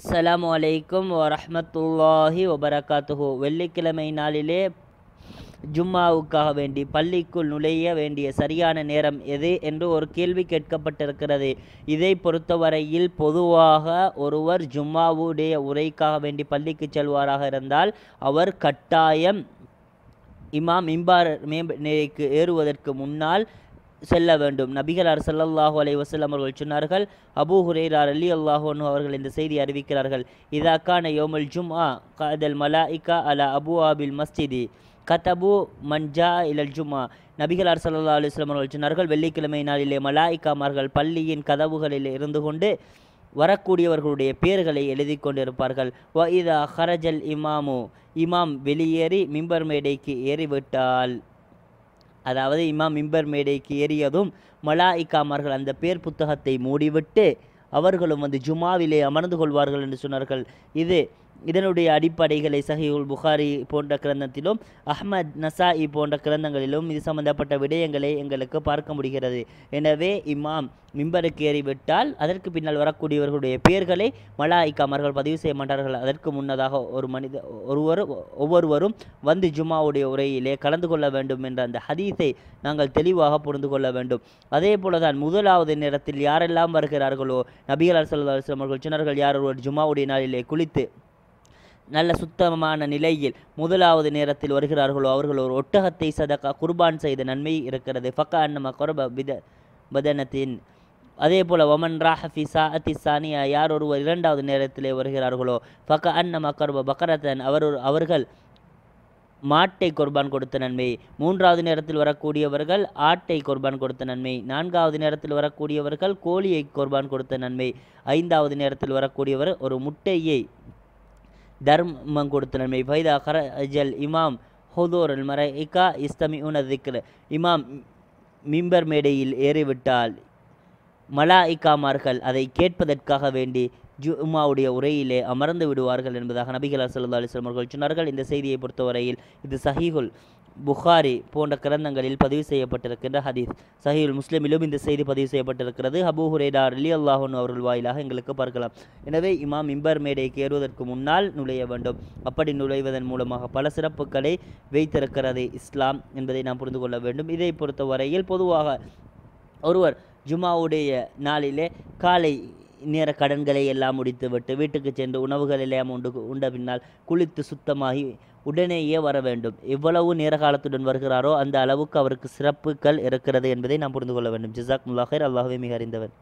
அஸ்லாம் வலைக்கும் வரமத்துல்லாஹி வபரகாத்துஹு வெள்ளிக்கிழமை நாளிலே ஜும்மாவுக்காக வேண்டி பள்ளிக்குள் நுழைய வேண்டிய சரியான நேரம் எது என்று ஒரு கேள்வி கேட்கப்பட்டிருக்கிறது இதை பொறுத்தவரையில் பொதுவாக ஒருவர் ஜும்மாவுடைய உரைக்காக வேண்டி பள்ளிக்கு செல்வாராக இருந்தால் அவர் கட்டாயம் இமாம் இம்பார் மேம்பநிலைக்கு ஏறுவதற்கு முன்னால் செல்ல வேண்டும் நபிகளார் சல்லல்லாஹு அலை வசல்லம் அவர்கள் சொன்னார்கள் அபு ஹுரேரார் அலி அல்லாஹோன் அவர்கள் இந்த செய்தி அறிவிக்கிறார்கள் இதாக்கான ஜும் ஆ கதல் இக்கா அலா அபு ஆபில் மஸ்ஜிதி கதபு மஞ்சா இலல் ஜுமா நபிகளார் சல்லா அலுவலம் அவர்கள் சொன்னார்கள் வெள்ளிக்கிழமை நாளிலே இக்காமார்கள் பள்ளியின் கதவுகளில் இருந்து கொண்டு வரக்கூடியவர்களுடைய பேர்களை எழுதி கொண்டிருப்பார்கள் வ இதா ஹரஜல் இமாமு இமாம் வெளியேறி மிம்பர் மேடைக்கு ஏறிவிட்டால் அதாவது இமாம் மிம்பர் மேடைக்கு ஏறியதும் மலாய்க்காமார்கள் அந்த பேர் புத்தகத்தை மூடிவிட்டு அவர்களும் வந்து ஜுமாவிலே அமர்ந்து கொள்வார்கள் என்று சொன்னார்கள் இது இதனுடைய அடிப்படைகளை சஹியுல் புகாரி போன்ற கிரந்தத்திலும் அஹ்மத் நசாயி போன்ற கிரந்தங்களிலும் இது சம்பந்தப்பட்ட விடயங்களை எங்களுக்கு பார்க்க முடிகிறது எனவே இமாம் மிம்பருக்கு ஏறிவிட்டால் அதற்கு பின்னால் வரக்கூடியவர்களுடைய பெயர்களை மலாய்க்கா அவர்கள் பதிவு செய்ய மாட்டார்கள் அதற்கு முன்னதாக ஒரு மனித ஒருவர் ஒவ்வொருவரும் வந்து ஜுமாவுடைய உரையிலே கலந்து கொள்ள வேண்டும் என்ற அந்த ஹதீஸை நாங்கள் தெளிவாக புரிந்து கொள்ள வேண்டும் அதே போலதான் முதலாவது நேரத்தில் யாரெல்லாம் வருகிறார்களோ நபிகள் அரசு அவர்கள் சின்னர்கள் யார் ஒருவர் ஜுமாவுடைய நாளிலே குளித்து நல்ல சுத்தமான நிலையில் முதலாவது நேரத்தில் வருகிறார்களோ அவர்கள் ஒரு ஒட்டகத்தை சதக்கா குர்பான் செய்த நன்மை இருக்கிறது ஃபக்கா அன்னம கொரப பித பதனத்தின் அதே போல் ஒமன் ராஹஃபி அத்தி சானியா யார் ஒருவர் இரண்டாவது நேரத்திலே வருகிறார்களோ ஃபக்க அன்னம கொரப பக்கரத்தன் அவர் அவர்கள் மாட்டை குர்பான் கொடுத்த நன்மை மூன்றாவது நேரத்தில் வரக்கூடியவர்கள் ஆட்டை குர்பான் கொடுத்த நன்மை நான்காவது நேரத்தில் வரக்கூடியவர்கள் கோழியை குர்பான் கொடுத்த நன்மை ஐந்தாவது நேரத்தில் வரக்கூடியவர் ஒரு முட்டையை தர்மம் நன்மை ஃபைதா ஹரஜல் இமாம் மறை இக்கா இஸ்தமி உன இமாம் மிம்பர் மேடையில் ஏறிவிட்டால் மலா இக்காமார்கள் அதை கேட்பதற்காக வேண்டி ஜுமாவுடைய உரையிலே அமர்ந்து விடுவார்கள் என்பதாக நபிகள் சல்லா அலிஸ்லாம் அவர்கள் சொன்னார்கள் இந்த செய்தியை பொறுத்தவரையில் இது சஹீகுல் புகாரி போன்ற கிரந்தங்களில் பதிவு செய்யப்பட்டிருக்கின்ற ஹதீஸ் சஹீல் முஸ்லிமிலும் இந்த செய்தி பதிவு செய்யப்பட்டிருக்கிறது ஹபூ ஹுரேடா அலி அல்லாஹன் அவர்கள் வாயிலாக எங்களுக்கு பார்க்கலாம் எனவே இமாம் இம்பர் மேடை கேறுவதற்கு முன்னால் நுழைய வேண்டும் அப்படி நுழைவதன் மூலமாக பல சிறப்புகளை வைத்திருக்கிறது இஸ்லாம் என்பதை நாம் புரிந்து கொள்ள வேண்டும் இதை பொறுத்தவரையில் பொதுவாக ஒருவர் ஜுமாவுடைய நாளிலே காலை நேர கடன்களை எல்லாம் முடித்துவிட்டு வீட்டுக்கு சென்று உணவுகள் எல்லாம் உண்டு உண்ட பின்னால் குளித்து சுத்தமாகி உடனேயே வர வேண்டும் எவ்வளவு நேர காலத்துடன் வருகிறாரோ அந்த அளவுக்கு அவருக்கு சிறப்புகள் இருக்கிறது என்பதை நாம் புரிந்து கொள்ள வேண்டும் ஜிசாக் முல்லாஹர் அல்லாஹே மிக அறிந்தவர்